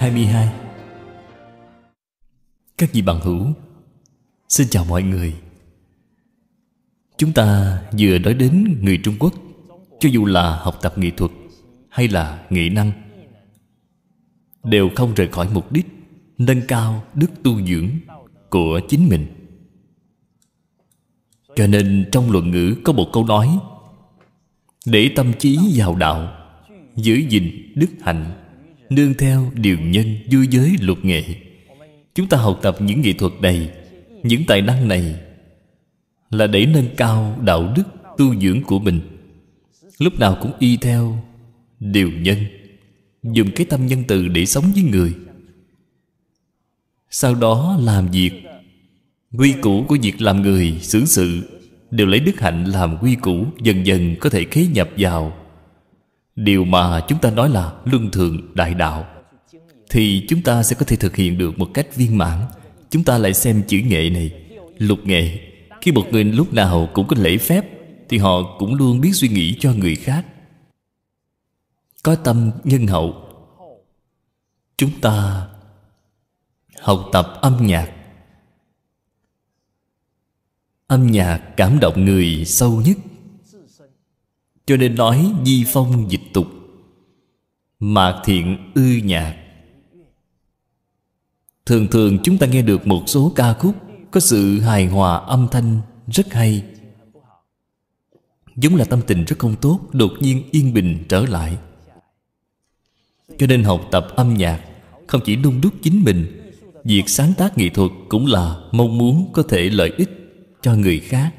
22 Các vị bạn hữu Xin chào mọi người Chúng ta vừa nói đến người Trung Quốc Cho dù là học tập nghệ thuật Hay là nghệ năng Đều không rời khỏi mục đích Nâng cao đức tu dưỡng Của chính mình Cho nên trong luận ngữ Có một câu nói Để tâm trí vào đạo Giữ gìn đức hạnh nương theo điều nhân vui giới luật nghệ chúng ta học tập những nghệ thuật này những tài năng này là để nâng cao đạo đức tu dưỡng của mình lúc nào cũng y theo điều nhân dùng cái tâm nhân từ để sống với người sau đó làm việc quy củ của việc làm người xử sự đều lấy đức hạnh làm quy củ dần dần có thể khế nhập vào điều mà chúng ta nói là luân thường đại đạo thì chúng ta sẽ có thể thực hiện được một cách viên mãn chúng ta lại xem chữ nghệ này lục nghệ khi một người lúc nào cũng có lễ phép thì họ cũng luôn biết suy nghĩ cho người khác có tâm nhân hậu chúng ta học tập âm nhạc âm nhạc cảm động người sâu nhất cho nên nói di phong dịch tục mạc thiện ư nhạc thường thường chúng ta nghe được một số ca khúc có sự hài hòa âm thanh rất hay giống là tâm tình rất không tốt đột nhiên yên bình trở lại cho nên học tập âm nhạc không chỉ nung đúc chính mình việc sáng tác nghệ thuật cũng là mong muốn có thể lợi ích cho người khác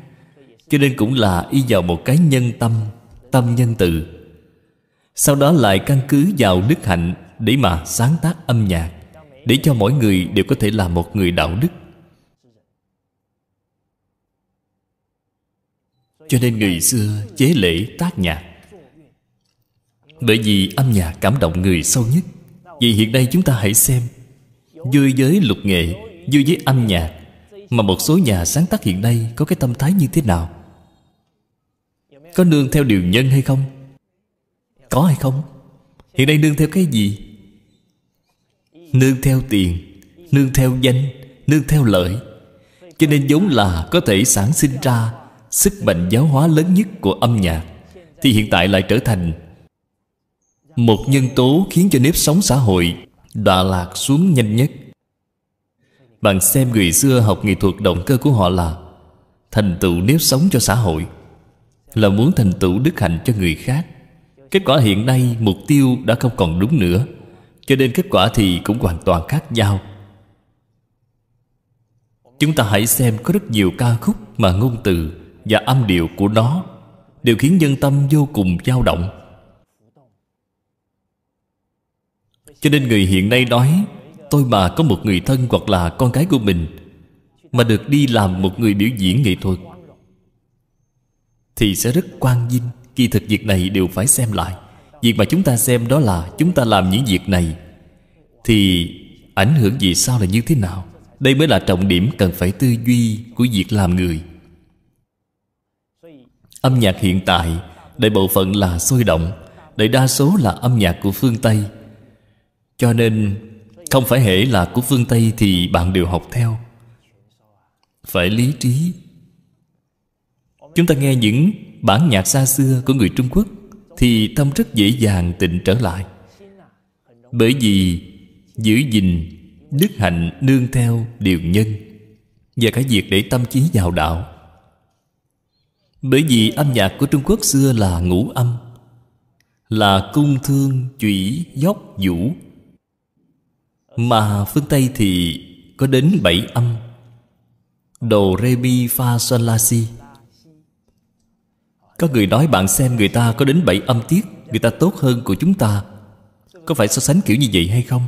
cho nên cũng là y vào một cái nhân tâm tâm nhân từ sau đó lại căn cứ vào đức hạnh để mà sáng tác âm nhạc để cho mỗi người đều có thể là một người đạo đức cho nên người xưa chế lễ tác nhạc bởi vì âm nhạc cảm động người sâu nhất vì hiện nay chúng ta hãy xem vui với lục nghệ vui với âm nhạc mà một số nhà sáng tác hiện nay có cái tâm thái như thế nào có nương theo điều nhân hay không Có hay không Hiện nay nương theo cái gì Nương theo tiền Nương theo danh Nương theo lợi Cho nên vốn là có thể sản sinh ra Sức mạnh giáo hóa lớn nhất của âm nhạc Thì hiện tại lại trở thành Một nhân tố khiến cho nếp sống xã hội Đọa lạc xuống nhanh nhất Bạn xem người xưa học nghệ thuật động cơ của họ là Thành tựu nếp sống cho xã hội là muốn thành tựu đức hạnh cho người khác kết quả hiện nay mục tiêu đã không còn đúng nữa cho nên kết quả thì cũng hoàn toàn khác nhau chúng ta hãy xem có rất nhiều ca khúc mà ngôn từ và âm điệu của nó đều khiến nhân tâm vô cùng dao động cho nên người hiện nay nói tôi mà có một người thân hoặc là con cái của mình mà được đi làm một người biểu diễn nghệ thuật thì sẽ rất quan dinh kỳ thực việc này đều phải xem lại việc mà chúng ta xem đó là chúng ta làm những việc này thì ảnh hưởng gì sao là như thế nào đây mới là trọng điểm cần phải tư duy của việc làm người âm nhạc hiện tại đại bộ phận là sôi động đại đa số là âm nhạc của phương tây cho nên không phải hễ là của phương tây thì bạn đều học theo phải lý trí chúng ta nghe những bản nhạc xa xưa của người Trung Quốc thì tâm rất dễ dàng tịnh trở lại bởi vì giữ gìn đức hạnh nương theo điều nhân và cái việc để tâm trí vào đạo bởi vì âm nhạc của Trung Quốc xưa là ngũ âm là cung thương chủy dốc vũ mà phương Tây thì có đến bảy âm đồ rê bi pha son la si có người nói bạn xem người ta có đến bảy âm tiết Người ta tốt hơn của chúng ta Có phải so sánh kiểu như vậy hay không?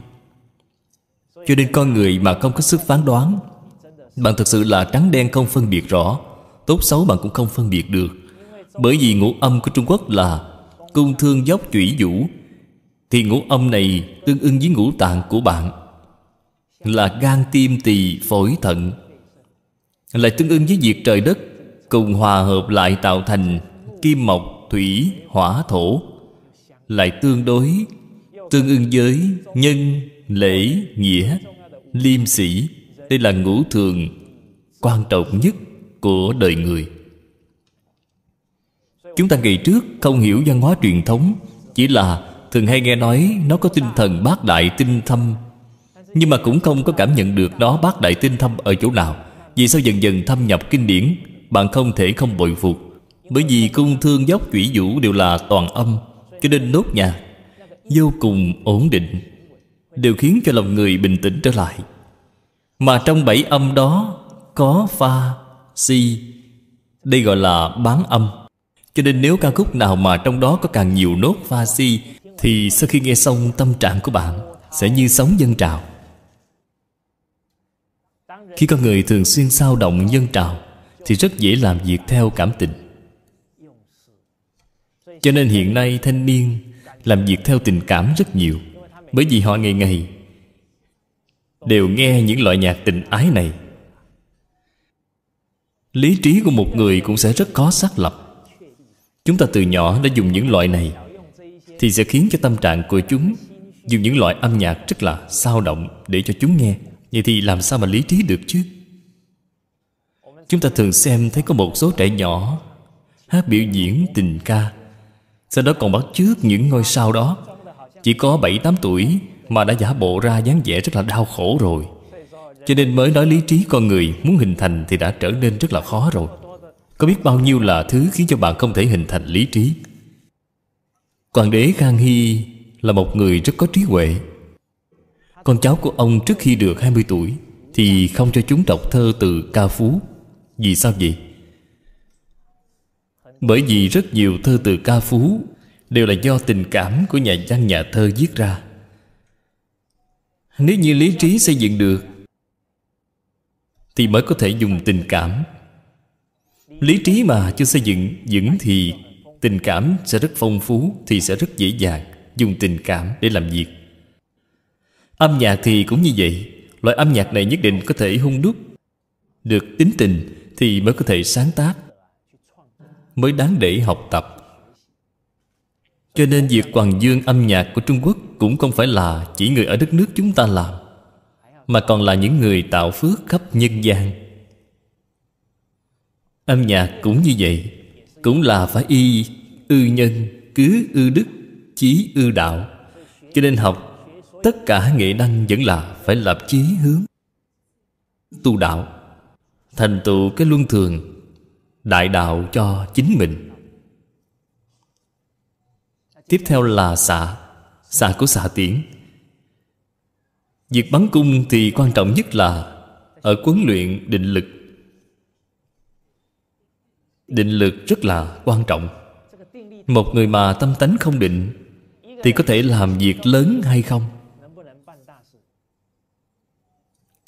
Cho nên con người mà không có sức phán đoán Bạn thực sự là trắng đen không phân biệt rõ Tốt xấu bạn cũng không phân biệt được Bởi vì ngũ âm của Trung Quốc là Cung thương dốc chủy vũ Thì ngũ âm này tương ưng với ngũ tạng của bạn Là gan tim tỳ phổi thận Lại tương ưng với việc trời đất Cùng hòa hợp lại tạo thành kim mộc thủy hỏa thổ lại tương đối tương ưng với nhân lễ nghĩa liêm sĩ đây là ngũ thường quan trọng nhất của đời người chúng ta ngày trước không hiểu văn hóa truyền thống chỉ là thường hay nghe nói nó có tinh thần bác đại tinh thâm nhưng mà cũng không có cảm nhận được nó bác đại tinh thâm ở chỗ nào vì sao dần dần thâm nhập kinh điển bạn không thể không bội phục bởi vì cung thương dốc quỷ vũ đều là toàn âm Cho nên nốt nhạc Vô cùng ổn định Đều khiến cho lòng người bình tĩnh trở lại Mà trong bảy âm đó Có pha, si Đây gọi là bán âm Cho nên nếu ca khúc nào mà trong đó có càng nhiều nốt pha si Thì sau khi nghe xong tâm trạng của bạn Sẽ như sóng dân trào Khi con người thường xuyên sao động dân trào Thì rất dễ làm việc theo cảm tình cho nên hiện nay thanh niên làm việc theo tình cảm rất nhiều bởi vì họ ngày ngày đều nghe những loại nhạc tình ái này lý trí của một người cũng sẽ rất khó xác lập chúng ta từ nhỏ đã dùng những loại này thì sẽ khiến cho tâm trạng của chúng dùng những loại âm nhạc rất là sao động để cho chúng nghe vậy thì làm sao mà lý trí được chứ chúng ta thường xem thấy có một số trẻ nhỏ hát biểu diễn tình ca sau đó còn bắt trước những ngôi sao đó Chỉ có 7-8 tuổi Mà đã giả bộ ra dáng vẻ rất là đau khổ rồi Cho nên mới nói lý trí con người Muốn hình thành thì đã trở nên rất là khó rồi Có biết bao nhiêu là thứ Khiến cho bạn không thể hình thành lý trí Hoàng đế Khang Hy Là một người rất có trí huệ Con cháu của ông trước khi được 20 tuổi Thì không cho chúng đọc thơ từ ca phú Vì sao vậy? Bởi vì rất nhiều thơ từ ca phú Đều là do tình cảm của nhà văn nhà thơ viết ra Nếu như lý trí xây dựng được Thì mới có thể dùng tình cảm Lý trí mà chưa xây dựng vững thì Tình cảm sẽ rất phong phú Thì sẽ rất dễ dàng Dùng tình cảm để làm việc Âm nhạc thì cũng như vậy Loại âm nhạc này nhất định có thể hung đúc Được tính tình Thì mới có thể sáng tác mới đáng để học tập cho nên việc quảng dương âm nhạc của Trung Quốc cũng không phải là chỉ người ở đất nước chúng ta làm mà còn là những người tạo phước khắp nhân gian âm nhạc cũng như vậy cũng là phải y ư nhân cứ ư đức chí ư đạo cho nên học tất cả nghệ năng vẫn là phải lập chí hướng tu đạo thành tựu cái luân thường đại đạo cho chính mình tiếp theo là xạ xạ của xạ tiễn việc bắn cung thì quan trọng nhất là ở huấn luyện định lực định lực rất là quan trọng một người mà tâm tánh không định thì có thể làm việc lớn hay không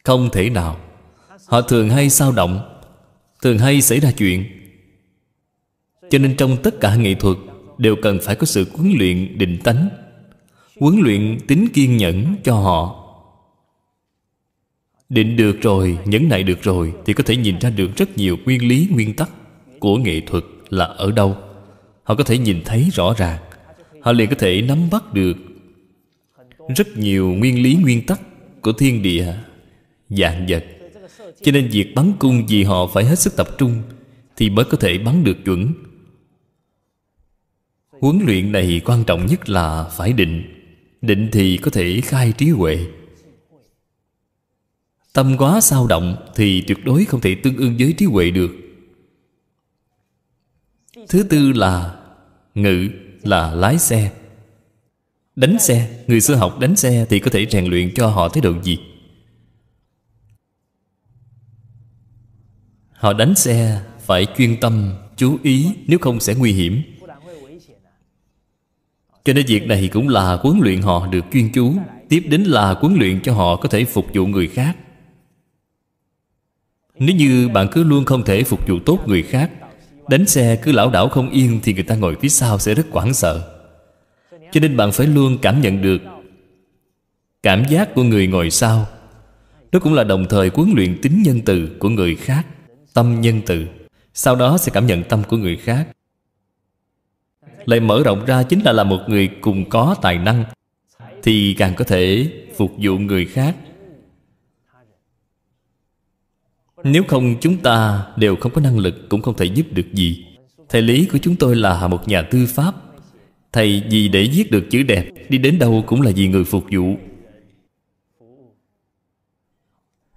không thể nào họ thường hay sao động thường hay xảy ra chuyện cho nên trong tất cả nghệ thuật đều cần phải có sự huấn luyện định tánh huấn luyện tính kiên nhẫn cho họ định được rồi nhẫn nại được rồi thì có thể nhìn ra được rất nhiều nguyên lý nguyên tắc của nghệ thuật là ở đâu họ có thể nhìn thấy rõ ràng họ liền có thể nắm bắt được rất nhiều nguyên lý nguyên tắc của thiên địa dạng vật cho nên việc bắn cung vì họ phải hết sức tập trung Thì mới có thể bắn được chuẩn Huấn luyện này quan trọng nhất là phải định Định thì có thể khai trí huệ Tâm quá sao động thì tuyệt đối không thể tương ưng với trí huệ được Thứ tư là ngự là lái xe Đánh xe, người xưa học đánh xe thì có thể rèn luyện cho họ thái độ gì? Họ đánh xe phải chuyên tâm, chú ý Nếu không sẽ nguy hiểm Cho nên việc này cũng là huấn luyện họ được chuyên chú Tiếp đến là huấn luyện cho họ có thể phục vụ người khác Nếu như bạn cứ luôn không thể phục vụ tốt người khác Đánh xe cứ lão đảo không yên Thì người ta ngồi phía sau sẽ rất hoảng sợ Cho nên bạn phải luôn cảm nhận được Cảm giác của người ngồi sau Đó cũng là đồng thời huấn luyện tính nhân từ của người khác tâm nhân từ sau đó sẽ cảm nhận tâm của người khác lại mở rộng ra chính là là một người cùng có tài năng thì càng có thể phục vụ người khác nếu không chúng ta đều không có năng lực cũng không thể giúp được gì thầy lý của chúng tôi là một nhà tư pháp thầy vì để viết được chữ đẹp đi đến đâu cũng là vì người phục vụ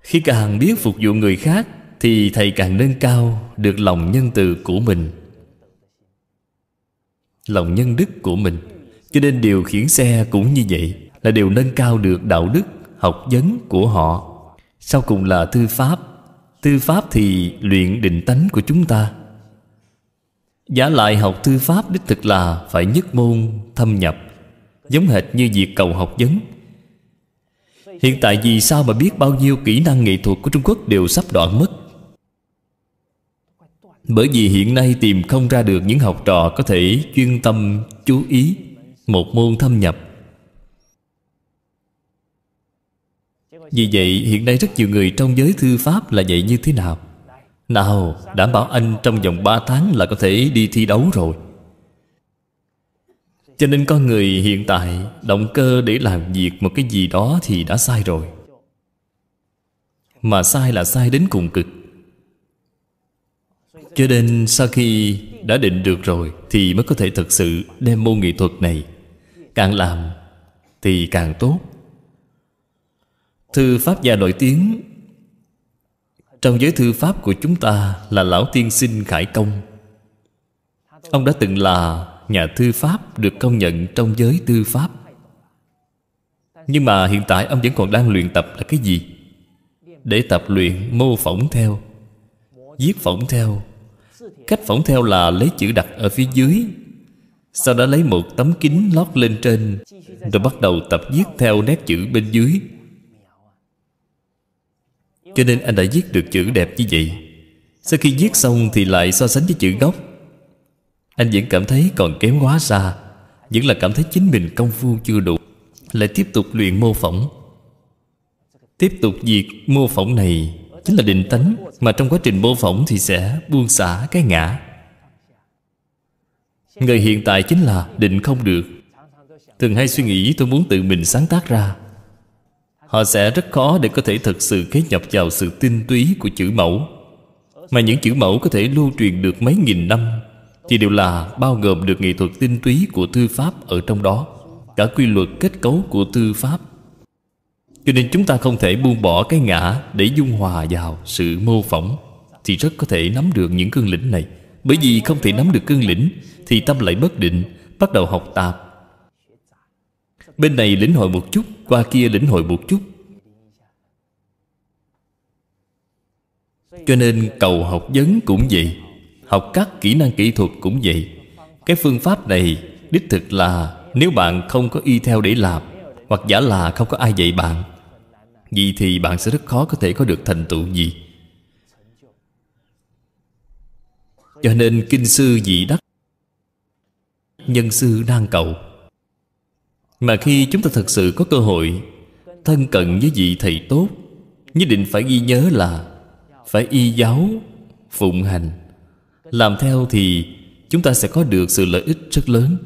khi càng biết phục vụ người khác thì thầy càng nâng cao được lòng nhân từ của mình lòng nhân đức của mình cho nên điều khiển xe cũng như vậy là điều nâng cao được đạo đức học vấn của họ sau cùng là thư pháp thư pháp thì luyện định tánh của chúng ta giả lại học thư pháp đích thực là phải nhất môn thâm nhập giống hệt như việc cầu học vấn hiện tại vì sao mà biết bao nhiêu kỹ năng nghệ thuật của trung quốc đều sắp đoạn mất bởi vì hiện nay tìm không ra được những học trò có thể chuyên tâm, chú ý một môn thâm nhập. Vì vậy hiện nay rất nhiều người trong giới thư pháp là vậy như thế nào? Nào, đảm bảo anh trong vòng 3 tháng là có thể đi thi đấu rồi. Cho nên con người hiện tại động cơ để làm việc một cái gì đó thì đã sai rồi. Mà sai là sai đến cùng cực. Cho nên sau khi đã định được rồi Thì mới có thể thực sự đem môn nghệ thuật này Càng làm thì càng tốt Thư pháp gia nổi tiếng Trong giới thư pháp của chúng ta Là Lão Tiên Sinh Khải Công Ông đã từng là nhà thư pháp Được công nhận trong giới thư pháp Nhưng mà hiện tại ông vẫn còn đang luyện tập là cái gì? Để tập luyện mô phỏng theo Viết phỏng theo Cách phỏng theo là lấy chữ đặt ở phía dưới Sau đó lấy một tấm kính lót lên trên Rồi bắt đầu tập viết theo nét chữ bên dưới Cho nên anh đã viết được chữ đẹp như vậy Sau khi viết xong thì lại so sánh với chữ gốc Anh vẫn cảm thấy còn kém quá xa Vẫn là cảm thấy chính mình công phu chưa đủ Lại tiếp tục luyện mô phỏng Tiếp tục việc mô phỏng này chính là định tánh mà trong quá trình mô phỏng thì sẽ buông xả cái ngã người hiện tại chính là định không được thường hay suy nghĩ tôi muốn tự mình sáng tác ra họ sẽ rất khó để có thể thật sự kế nhập vào sự tinh túy của chữ mẫu mà những chữ mẫu có thể lưu truyền được mấy nghìn năm thì đều là bao gồm được nghệ thuật tinh túy của thư pháp ở trong đó cả quy luật kết cấu của thư pháp cho nên chúng ta không thể buông bỏ cái ngã Để dung hòa vào sự mô phỏng Thì rất có thể nắm được những cương lĩnh này Bởi vì không thể nắm được cương lĩnh Thì tâm lại bất định Bắt đầu học tạp Bên này lĩnh hội một chút Qua kia lĩnh hội một chút Cho nên cầu học vấn cũng vậy Học các kỹ năng kỹ thuật cũng vậy Cái phương pháp này Đích thực là Nếu bạn không có y theo để làm hoặc giả là không có ai dạy bạn Vì thì bạn sẽ rất khó có thể có được thành tựu gì Cho nên kinh sư dị đắc Nhân sư đang cầu Mà khi chúng ta thật sự có cơ hội Thân cận với vị thầy tốt Nhất định phải ghi nhớ là Phải y giáo Phụng hành Làm theo thì Chúng ta sẽ có được sự lợi ích rất lớn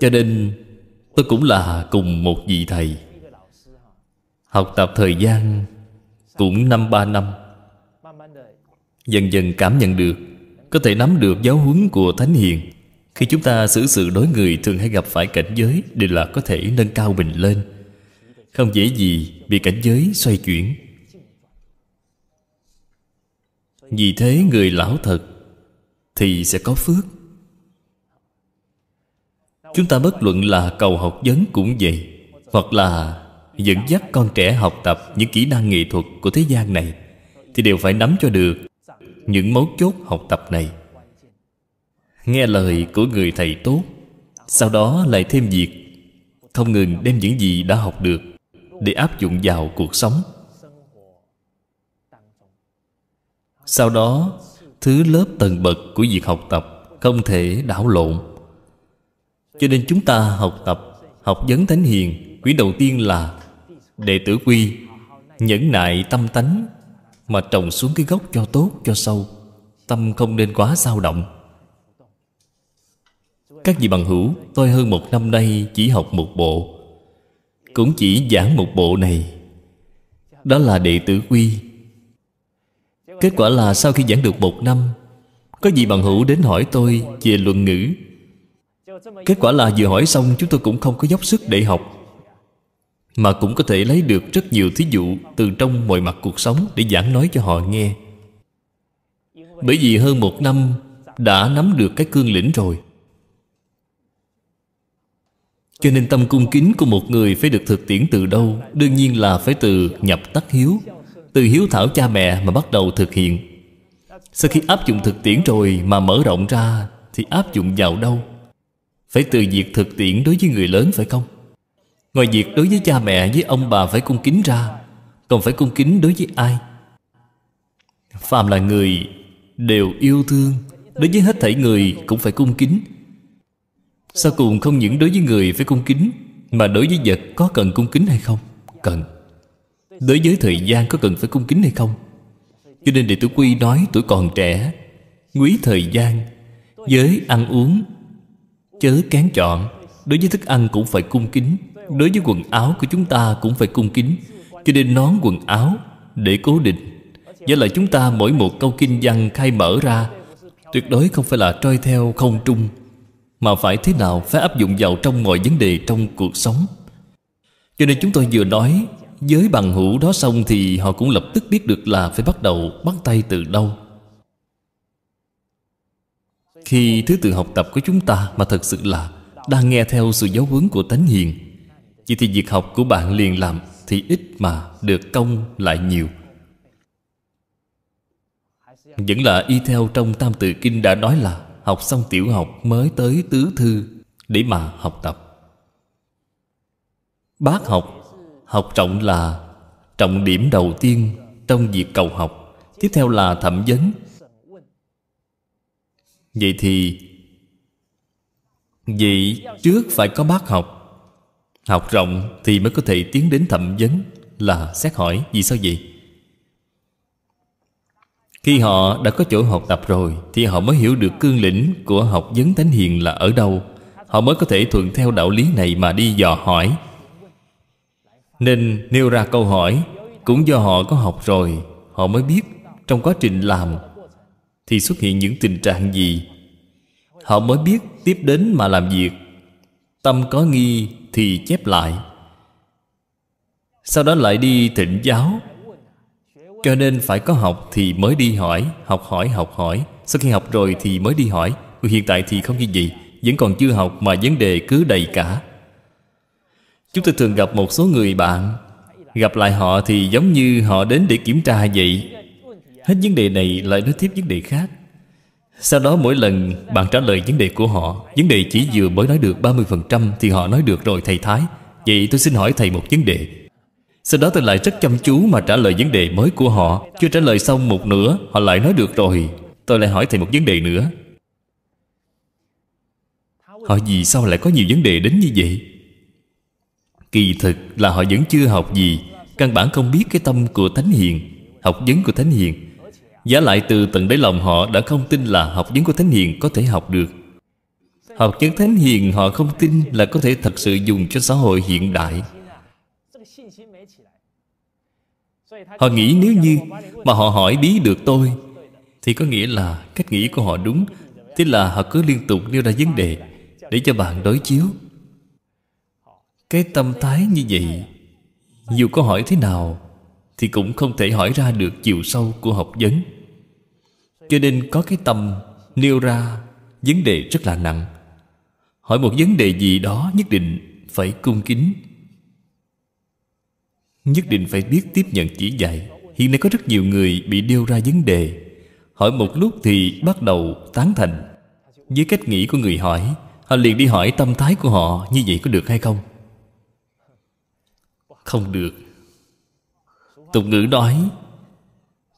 cho nên tôi cũng là cùng một vị thầy học tập thời gian cũng năm ba năm dần dần cảm nhận được có thể nắm được giáo huấn của thánh hiền khi chúng ta xử sự đối người thường hay gặp phải cảnh giới đều là có thể nâng cao mình lên không dễ gì bị cảnh giới xoay chuyển vì thế người lão thật thì sẽ có phước Chúng ta bất luận là cầu học vấn cũng vậy Hoặc là dẫn dắt con trẻ học tập những kỹ năng nghệ thuật của thế gian này Thì đều phải nắm cho được những mấu chốt học tập này Nghe lời của người thầy tốt Sau đó lại thêm việc Không ngừng đem những gì đã học được Để áp dụng vào cuộc sống Sau đó Thứ lớp tầng bậc của việc học tập Không thể đảo lộn cho nên chúng ta học tập Học vấn thánh hiền Quý đầu tiên là Đệ tử quy Nhẫn nại tâm tánh Mà trồng xuống cái gốc cho tốt cho sâu Tâm không nên quá dao động Các vị bằng hữu Tôi hơn một năm nay chỉ học một bộ Cũng chỉ giảng một bộ này Đó là đệ tử quy Kết quả là sau khi giảng được một năm Có vị bằng hữu đến hỏi tôi về luận ngữ Kết quả là vừa hỏi xong chúng tôi cũng không có dốc sức để học Mà cũng có thể lấy được rất nhiều thí dụ Từ trong mọi mặt cuộc sống để giảng nói cho họ nghe Bởi vì hơn một năm đã nắm được cái cương lĩnh rồi Cho nên tâm cung kính của một người phải được thực tiễn từ đâu Đương nhiên là phải từ nhập tắc hiếu Từ hiếu thảo cha mẹ mà bắt đầu thực hiện Sau khi áp dụng thực tiễn rồi mà mở rộng ra Thì áp dụng vào đâu phải từ việc thực tiễn đối với người lớn phải không? Ngoài việc đối với cha mẹ với ông bà phải cung kính ra Còn phải cung kính đối với ai? Phàm là người đều yêu thương Đối với hết thảy người cũng phải cung kính Sau cùng không những đối với người phải cung kính Mà đối với vật có cần cung kính hay không? Cần Đối với thời gian có cần phải cung kính hay không? Cho nên Đệ Tử Quy nói tuổi còn trẻ Quý thời gian Giới ăn uống chớ kén chọn đối với thức ăn cũng phải cung kính đối với quần áo của chúng ta cũng phải cung kính cho nên nón quần áo để cố định Với lại chúng ta mỗi một câu kinh văn khai mở ra Tuyệt đối không phải là trôi theo không trung Mà phải thế nào phải áp dụng vào trong mọi vấn đề trong cuộc sống Cho nên chúng tôi vừa nói Giới bằng hữu đó xong thì họ cũng lập tức biết được là phải bắt đầu bắt tay từ đâu khi thứ tự học tập của chúng ta mà thật sự là đang nghe theo sự giáo huấn của Thánh Hiền Vậy thì việc học của bạn liền làm thì ít mà được công lại nhiều Vẫn là y theo trong Tam Tự Kinh đã nói là Học xong tiểu học mới tới tứ thư để mà học tập Bác học Học trọng là trọng điểm đầu tiên trong việc cầu học Tiếp theo là thẩm vấn vậy thì vậy trước phải có bác học học rộng thì mới có thể tiến đến thẩm vấn là xét hỏi vì sao vậy khi họ đã có chỗ học tập rồi thì họ mới hiểu được cương lĩnh của học vấn thánh hiền là ở đâu họ mới có thể thuận theo đạo lý này mà đi dò hỏi nên nêu ra câu hỏi cũng do họ có học rồi họ mới biết trong quá trình làm thì xuất hiện những tình trạng gì họ mới biết tiếp đến mà làm việc tâm có nghi thì chép lại sau đó lại đi thỉnh giáo cho nên phải có học thì mới đi hỏi học hỏi học hỏi sau khi học rồi thì mới đi hỏi hiện tại thì không như vậy vẫn còn chưa học mà vấn đề cứ đầy cả chúng tôi thường gặp một số người bạn gặp lại họ thì giống như họ đến để kiểm tra vậy hết vấn đề này lại nói tiếp vấn đề khác sau đó mỗi lần bạn trả lời vấn đề của họ Vấn đề chỉ vừa mới nói được 30% Thì họ nói được rồi thầy Thái Vậy tôi xin hỏi thầy một vấn đề Sau đó tôi lại rất chăm chú mà trả lời vấn đề mới của họ Chưa trả lời xong một nửa Họ lại nói được rồi Tôi lại hỏi thầy một vấn đề nữa Họ vì sao lại có nhiều vấn đề đến như vậy Kỳ thực là họ vẫn chưa học gì Căn bản không biết cái tâm của Thánh Hiền Học vấn của Thánh Hiền giá lại từ tận đáy lòng họ đã không tin là học vấn của Thánh Hiền có thể học được Học vấn Thánh Hiền họ không tin là có thể thật sự dùng cho xã hội hiện đại Họ nghĩ nếu như mà họ hỏi bí được tôi Thì có nghĩa là cách nghĩ của họ đúng Thế là họ cứ liên tục nêu ra vấn đề Để cho bạn đối chiếu Cái tâm thái như vậy Dù có hỏi thế nào Thì cũng không thể hỏi ra được chiều sâu của học vấn cho nên có cái tâm nêu ra vấn đề rất là nặng hỏi một vấn đề gì đó nhất định phải cung kính nhất định phải biết tiếp nhận chỉ dạy hiện nay có rất nhiều người bị nêu ra vấn đề hỏi một lúc thì bắt đầu tán thành với cách nghĩ của người hỏi họ liền đi hỏi tâm thái của họ như vậy có được hay không không được tục ngữ nói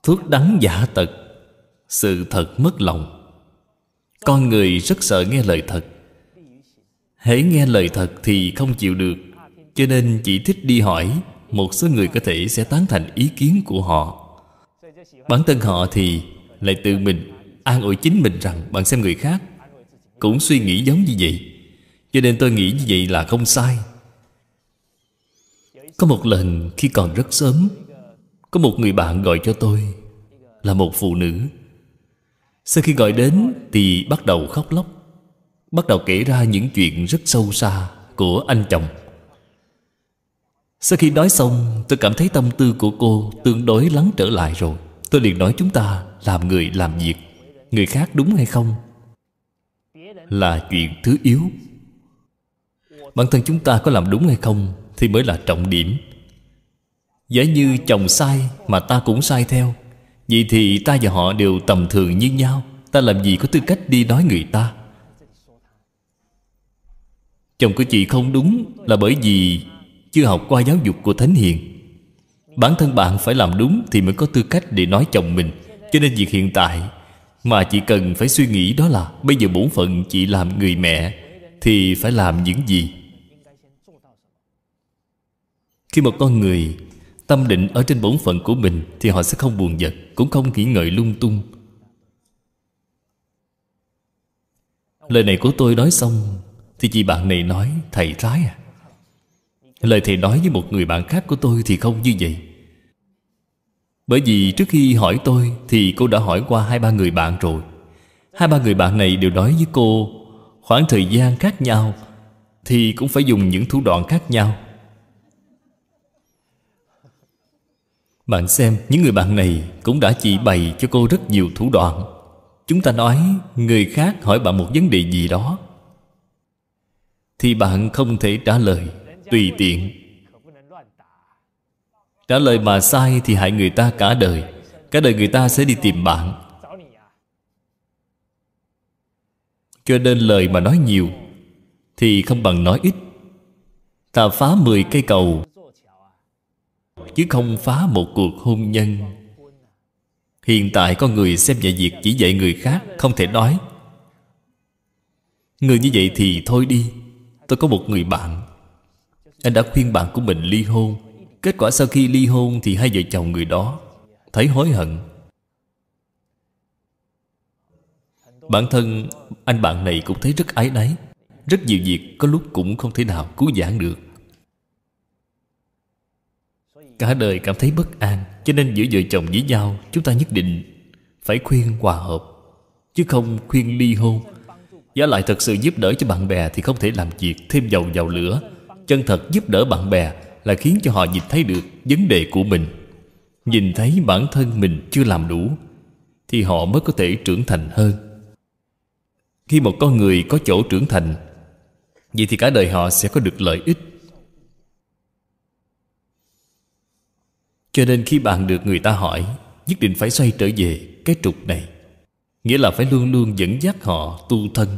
thuốc đắng giả tật sự thật mất lòng con người rất sợ nghe lời thật hễ nghe lời thật thì không chịu được cho nên chỉ thích đi hỏi một số người có thể sẽ tán thành ý kiến của họ bản thân họ thì lại tự mình an ủi chính mình rằng bạn xem người khác cũng suy nghĩ giống như vậy cho nên tôi nghĩ như vậy là không sai có một lần khi còn rất sớm có một người bạn gọi cho tôi là một phụ nữ sau khi gọi đến thì bắt đầu khóc lóc Bắt đầu kể ra những chuyện rất sâu xa của anh chồng Sau khi nói xong tôi cảm thấy tâm tư của cô tương đối lắng trở lại rồi Tôi liền nói chúng ta làm người làm việc Người khác đúng hay không Là chuyện thứ yếu Bản thân chúng ta có làm đúng hay không Thì mới là trọng điểm Giả như chồng sai mà ta cũng sai theo Vậy thì ta và họ đều tầm thường như nhau Ta làm gì có tư cách đi nói người ta Chồng của chị không đúng là bởi vì Chưa học qua giáo dục của Thánh Hiền Bản thân bạn phải làm đúng Thì mới có tư cách để nói chồng mình Cho nên việc hiện tại Mà chị cần phải suy nghĩ đó là Bây giờ bổn phận chị làm người mẹ Thì phải làm những gì Khi một con người Tâm định ở trên bổn phận của mình Thì họ sẽ không buồn giật Cũng không nghĩ ngợi lung tung Lời này của tôi nói xong Thì chị bạn này nói Thầy trái à Lời thầy nói với một người bạn khác của tôi Thì không như vậy Bởi vì trước khi hỏi tôi Thì cô đã hỏi qua hai ba người bạn rồi Hai ba người bạn này đều nói với cô Khoảng thời gian khác nhau Thì cũng phải dùng những thủ đoạn khác nhau Bạn xem những người bạn này Cũng đã chỉ bày cho cô rất nhiều thủ đoạn Chúng ta nói Người khác hỏi bạn một vấn đề gì đó Thì bạn không thể trả lời Tùy tiện Trả lời mà sai thì hại người ta cả đời Cả đời người ta sẽ đi tìm bạn Cho nên lời mà nói nhiều Thì không bằng nói ít Ta phá 10 cây cầu chứ không phá một cuộc hôn nhân hiện tại con người xem dạy việc chỉ dạy người khác không thể nói người như vậy thì thôi đi tôi có một người bạn anh đã khuyên bạn của mình ly hôn kết quả sau khi ly hôn thì hai vợ chồng người đó thấy hối hận bản thân anh bạn này cũng thấy rất ái náy rất nhiều việc có lúc cũng không thể nào cứu vãn được Cả đời cảm thấy bất an Cho nên giữa vợ chồng với nhau Chúng ta nhất định phải khuyên hòa hợp Chứ không khuyên ly hôn Giá lại thật sự giúp đỡ cho bạn bè Thì không thể làm việc thêm dầu vào lửa Chân thật giúp đỡ bạn bè Là khiến cho họ nhìn thấy được vấn đề của mình Nhìn thấy bản thân mình chưa làm đủ Thì họ mới có thể trưởng thành hơn Khi một con người có chỗ trưởng thành Vậy thì cả đời họ sẽ có được lợi ích Cho nên khi bạn được người ta hỏi Nhất định phải xoay trở về cái trục này Nghĩa là phải luôn luôn dẫn dắt họ tu thân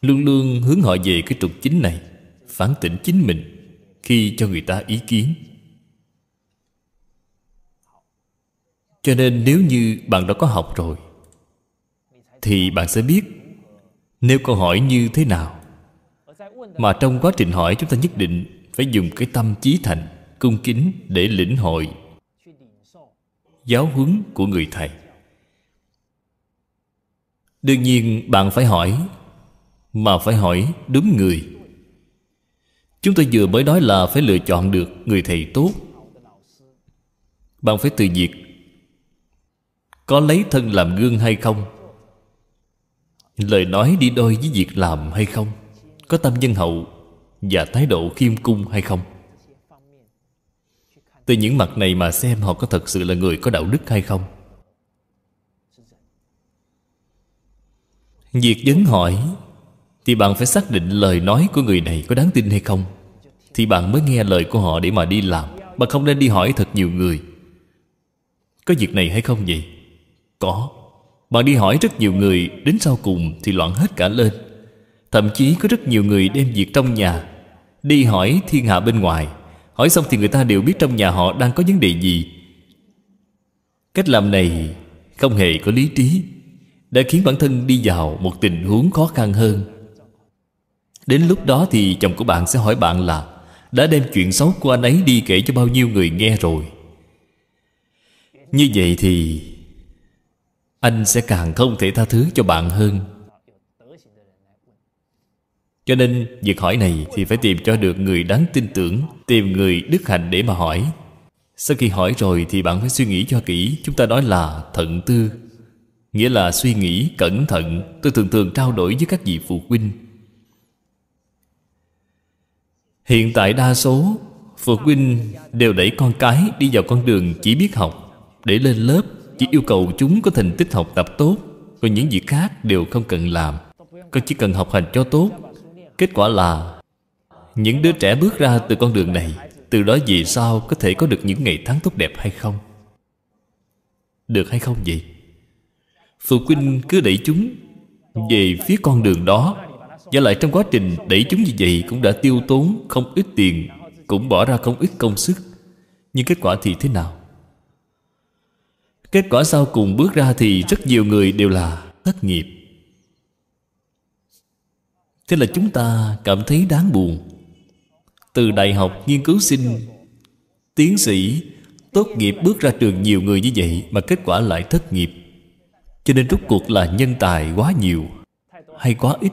Luôn luôn hướng họ về cái trục chính này Phản tỉnh chính mình Khi cho người ta ý kiến Cho nên nếu như bạn đã có học rồi Thì bạn sẽ biết Nếu câu hỏi như thế nào Mà trong quá trình hỏi chúng ta nhất định Phải dùng cái tâm trí thành Cung kính để lĩnh hội giáo huấn của người thầy đương nhiên bạn phải hỏi mà phải hỏi đúng người chúng tôi vừa mới nói là phải lựa chọn được người thầy tốt bạn phải từ việc có lấy thân làm gương hay không lời nói đi đôi với việc làm hay không có tâm nhân hậu và thái độ khiêm cung hay không từ những mặt này mà xem họ có thật sự là người có đạo đức hay không việc vấn hỏi thì bạn phải xác định lời nói của người này có đáng tin hay không thì bạn mới nghe lời của họ để mà đi làm bạn không nên đi hỏi thật nhiều người có việc này hay không vậy có bạn đi hỏi rất nhiều người đến sau cùng thì loạn hết cả lên thậm chí có rất nhiều người đem việc trong nhà đi hỏi thiên hạ bên ngoài Hỏi xong thì người ta đều biết trong nhà họ đang có vấn đề gì Cách làm này không hề có lý trí Đã khiến bản thân đi vào một tình huống khó khăn hơn Đến lúc đó thì chồng của bạn sẽ hỏi bạn là Đã đem chuyện xấu của anh ấy đi kể cho bao nhiêu người nghe rồi Như vậy thì Anh sẽ càng không thể tha thứ cho bạn hơn cho nên việc hỏi này thì phải tìm cho được người đáng tin tưởng Tìm người đức hạnh để mà hỏi Sau khi hỏi rồi thì bạn phải suy nghĩ cho kỹ Chúng ta nói là thận tư Nghĩa là suy nghĩ cẩn thận Tôi thường thường trao đổi với các vị phụ huynh Hiện tại đa số Phụ huynh đều đẩy con cái đi vào con đường chỉ biết học Để lên lớp Chỉ yêu cầu chúng có thành tích học tập tốt Còn những việc khác đều không cần làm Con chỉ cần học hành cho tốt Kết quả là Những đứa trẻ bước ra từ con đường này Từ đó về sau có thể có được những ngày tháng tốt đẹp hay không Được hay không vậy Phụ huynh cứ đẩy chúng Về phía con đường đó Và lại trong quá trình đẩy chúng như vậy Cũng đã tiêu tốn không ít tiền Cũng bỏ ra không ít công sức Nhưng kết quả thì thế nào Kết quả sau cùng bước ra thì rất nhiều người đều là thất nghiệp Thế là chúng ta cảm thấy đáng buồn Từ đại học nghiên cứu sinh Tiến sĩ Tốt nghiệp bước ra trường nhiều người như vậy Mà kết quả lại thất nghiệp Cho nên rút cuộc là nhân tài quá nhiều Hay quá ít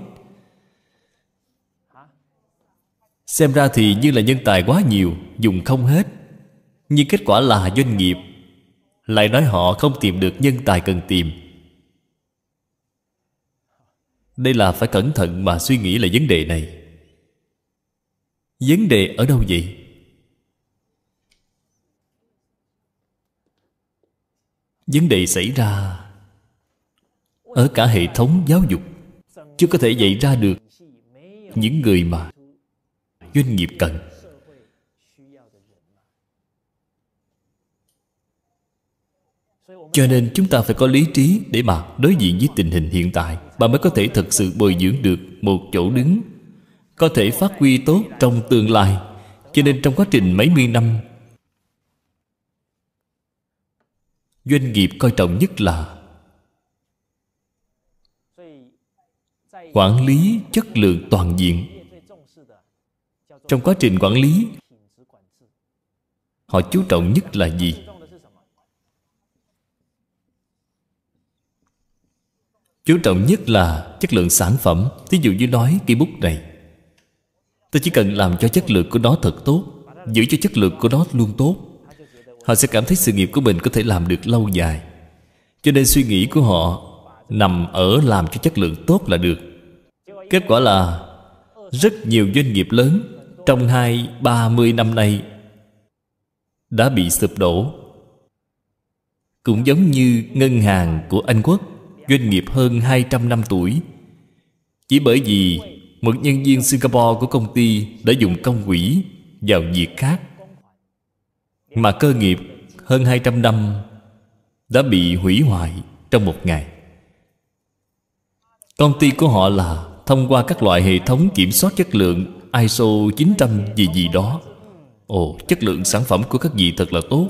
Xem ra thì như là nhân tài quá nhiều Dùng không hết Nhưng kết quả là doanh nghiệp Lại nói họ không tìm được nhân tài cần tìm đây là phải cẩn thận mà suy nghĩ lại vấn đề này vấn đề ở đâu vậy vấn đề xảy ra ở cả hệ thống giáo dục chứ có thể dạy ra được những người mà doanh nghiệp cần cho nên chúng ta phải có lý trí để mà đối diện với tình hình hiện tại bạn mới có thể thật sự bồi dưỡng được một chỗ đứng có thể phát huy tốt trong tương lai cho nên trong quá trình mấy mươi năm doanh nghiệp coi trọng nhất là quản lý chất lượng toàn diện trong quá trình quản lý họ chú trọng nhất là gì chú trọng nhất là chất lượng sản phẩm thí dụ như nói cây bút này ta chỉ cần làm cho chất lượng của nó thật tốt giữ cho chất lượng của nó luôn tốt họ sẽ cảm thấy sự nghiệp của mình có thể làm được lâu dài cho nên suy nghĩ của họ nằm ở làm cho chất lượng tốt là được kết quả là rất nhiều doanh nghiệp lớn trong hai ba mươi năm nay đã bị sụp đổ cũng giống như ngân hàng của anh quốc doanh nghiệp hơn 200 năm tuổi Chỉ bởi vì một nhân viên Singapore của công ty đã dùng công quỹ vào việc khác Mà cơ nghiệp hơn 200 năm đã bị hủy hoại trong một ngày Công ty của họ là thông qua các loại hệ thống kiểm soát chất lượng ISO 900 gì gì đó Ồ, chất lượng sản phẩm của các vị thật là tốt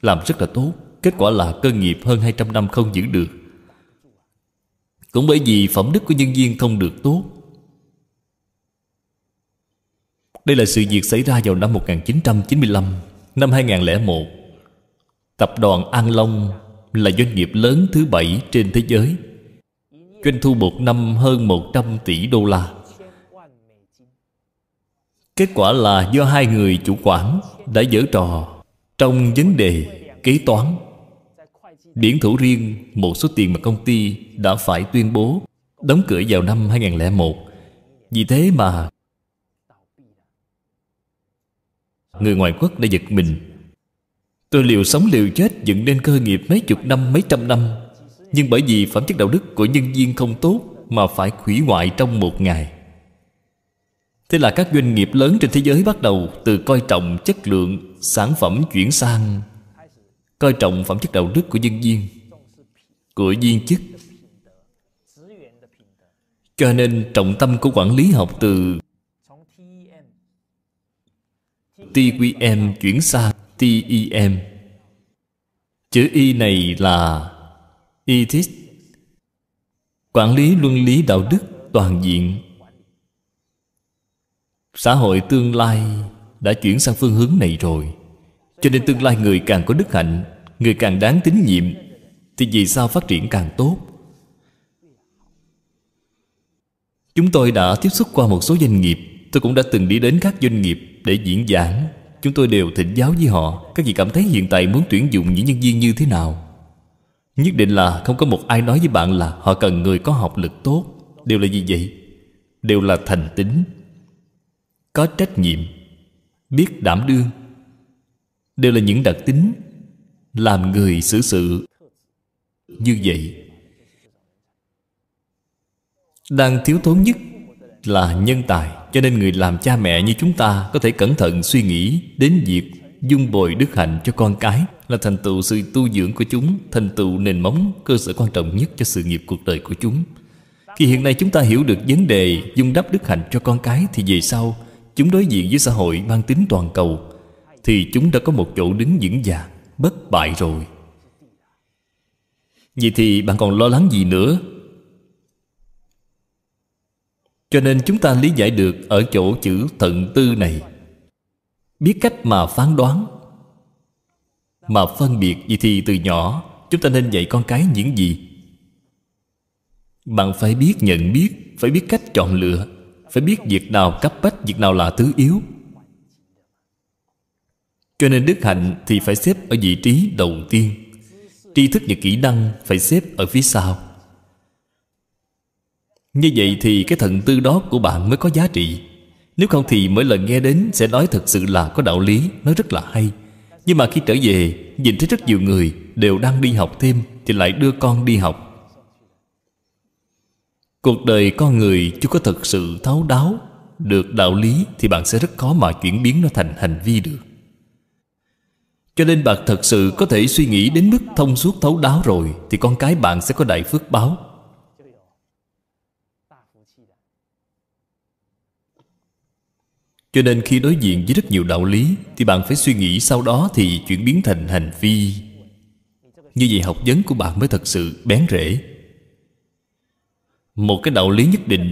Làm rất là tốt Kết quả là cơ nghiệp hơn 200 năm không giữ được cũng bởi vì phẩm đức của nhân viên không được tốt Đây là sự việc xảy ra vào năm 1995 Năm 2001 Tập đoàn An Long là doanh nghiệp lớn thứ bảy trên thế giới Doanh thu một năm hơn 100 tỷ đô la Kết quả là do hai người chủ quản đã dở trò trong vấn đề kế toán điển thủ riêng một số tiền mà công ty đã phải tuyên bố đóng cửa vào năm 2001. Vì thế mà người ngoại quốc đã giật mình. Tôi liều sống liều chết dựng nên cơ nghiệp mấy chục năm, mấy trăm năm. Nhưng bởi vì phẩm chất đạo đức của nhân viên không tốt mà phải hủy hoại trong một ngày. Thế là các doanh nghiệp lớn trên thế giới bắt đầu từ coi trọng chất lượng sản phẩm chuyển sang Coi trọng phẩm chất đạo đức của nhân viên Của viên chức Cho nên trọng tâm của quản lý học từ TQM chuyển sang TEM Chữ Y này là Ethics Quản lý luân lý đạo đức toàn diện Xã hội tương lai đã chuyển sang phương hướng này rồi Cho nên tương lai người càng có đức hạnh người càng đáng tín nhiệm thì vì sao phát triển càng tốt chúng tôi đã tiếp xúc qua một số doanh nghiệp tôi cũng đã từng đi đến các doanh nghiệp để diễn giảng chúng tôi đều thỉnh giáo với họ các vị cảm thấy hiện tại muốn tuyển dụng những nhân viên như thế nào nhất định là không có một ai nói với bạn là họ cần người có học lực tốt đều là gì vậy đều là thành tính, có trách nhiệm biết đảm đương đều là những đặc tính làm người xử sự như vậy đang thiếu thốn nhất là nhân tài cho nên người làm cha mẹ như chúng ta có thể cẩn thận suy nghĩ đến việc dung bồi đức hạnh cho con cái là thành tựu sự tu dưỡng của chúng thành tựu nền móng cơ sở quan trọng nhất cho sự nghiệp cuộc đời của chúng khi hiện nay chúng ta hiểu được vấn đề dung đắp đức hạnh cho con cái thì về sau chúng đối diện với xã hội mang tính toàn cầu thì chúng đã có một chỗ đứng vững vàng bất bại rồi Vậy thì bạn còn lo lắng gì nữa Cho nên chúng ta lý giải được Ở chỗ chữ tận tư này Biết cách mà phán đoán Mà phân biệt Vậy thì từ nhỏ Chúng ta nên dạy con cái những gì Bạn phải biết nhận biết Phải biết cách chọn lựa Phải biết việc nào cấp bách Việc nào là thứ yếu cho nên đức hạnh thì phải xếp ở vị trí đầu tiên Tri thức và kỹ năng phải xếp ở phía sau Như vậy thì cái thần tư đó của bạn mới có giá trị Nếu không thì mỗi lần nghe đến sẽ nói thật sự là có đạo lý Nói rất là hay Nhưng mà khi trở về Nhìn thấy rất nhiều người đều đang đi học thêm Thì lại đưa con đi học Cuộc đời con người chưa có thật sự thấu đáo Được đạo lý thì bạn sẽ rất khó mà chuyển biến nó thành hành vi được cho nên bạn thật sự có thể suy nghĩ đến mức thông suốt thấu đáo rồi Thì con cái bạn sẽ có đại phước báo Cho nên khi đối diện với rất nhiều đạo lý Thì bạn phải suy nghĩ sau đó thì chuyển biến thành hành vi Như vậy học vấn của bạn mới thật sự bén rễ Một cái đạo lý nhất định